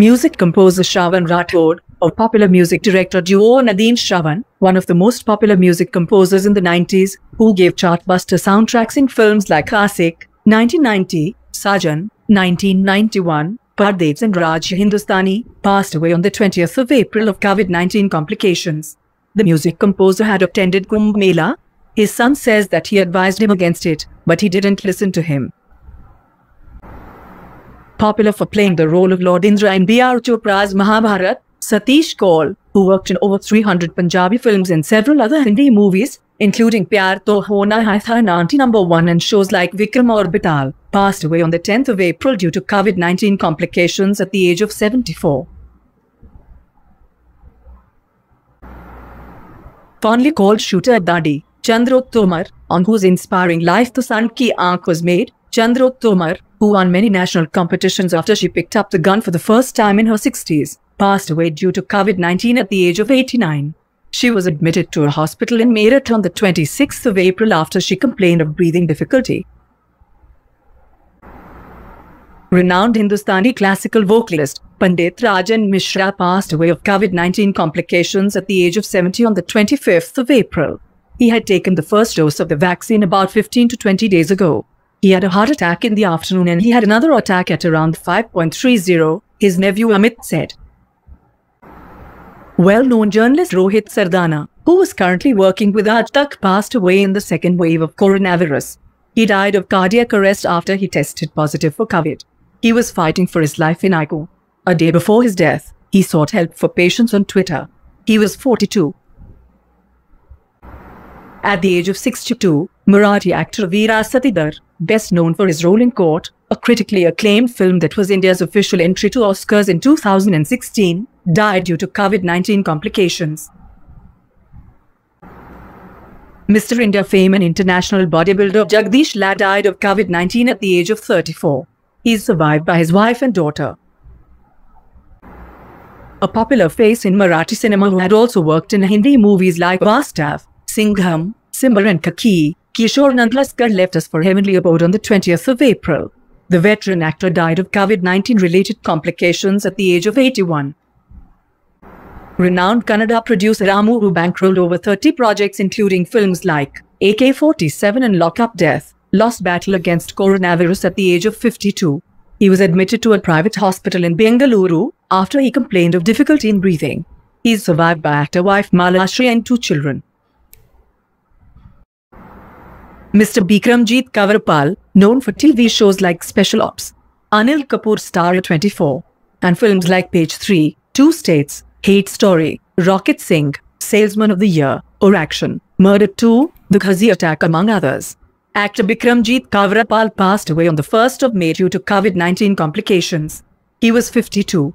Music composer Shravan Rathod or popular music director duo Nadine Shravan, one of the most popular music composers in the 90s, who gave chartbuster soundtracks in films like Asik, 1990, Sajan, 1991, Pardev and Raj Hindustani, passed away on the 20th of April of COVID-19 complications. The music composer had attended Kumbh Mela. His son says that he advised him against it, but he didn't listen to him popular for playing the role of Lord Indra in B.R. Chopra's Mahabharat, Satish Kaul, who worked in over 300 Punjabi films and several other Hindi movies, including Pyar To Hona Hai Tha Nanti Number 1 and shows like Vikram Aur Bital, passed away on the 10th of April due to COVID-19 complications at the age of 74. Fondly called shooter Dadi, Chandro Tomar, on whose inspiring life the son Ki Aankh was made, Chandro Tomar who won many national competitions after she picked up the gun for the first time in her 60s, passed away due to COVID-19 at the age of 89. She was admitted to a hospital in Meerut on the 26th of April after she complained of breathing difficulty. Renowned Hindustani classical vocalist Pandit Rajan Mishra passed away of COVID-19 complications at the age of 70 on the 25th of April. He had taken the first dose of the vaccine about 15 to 20 days ago. He had a heart attack in the afternoon and he had another attack at around 5.30, his nephew Amit said. Well-known journalist Rohit Sardana, who was currently working with Ajtak, passed away in the second wave of coronavirus. He died of cardiac arrest after he tested positive for COVID. He was fighting for his life in ICU. A day before his death, he sought help for patients on Twitter. He was 42. At the age of 62, Marathi actor Veera Satidhar, best known for his role in Court, a critically acclaimed film that was India's official entry to Oscars in 2016, died due to COVID 19 complications. Mr. India fame and international bodybuilder Jagdish Lad died of COVID 19 at the age of 34. He is survived by his wife and daughter. A popular face in Marathi cinema who had also worked in Hindi movies like Vastav, Singham, *Simba*, and Kaki, Kishore Nandlaskar left us for heavenly abode on the 20th of April. The veteran actor died of COVID 19 related complications at the age of 81. Renowned Kannada producer Ramu, who bankrolled over 30 projects including films like AK 47 and Lock Up Death, lost battle against coronavirus at the age of 52. He was admitted to a private hospital in Bengaluru after he complained of difficulty in breathing. He is survived by actor wife Malashri and two children. Mr. Bikramjit Kavarpal, known for TV shows like Special Ops, Anil Kapoor Star 24, and films like Page 3, Two States, Hate Story, Rocket Singh, Salesman of the Year, or Action, Murder 2, The Ghazi Attack, among others. Actor Bikramjit Kavrapal passed away on the 1st of May due to COVID 19 complications. He was 52.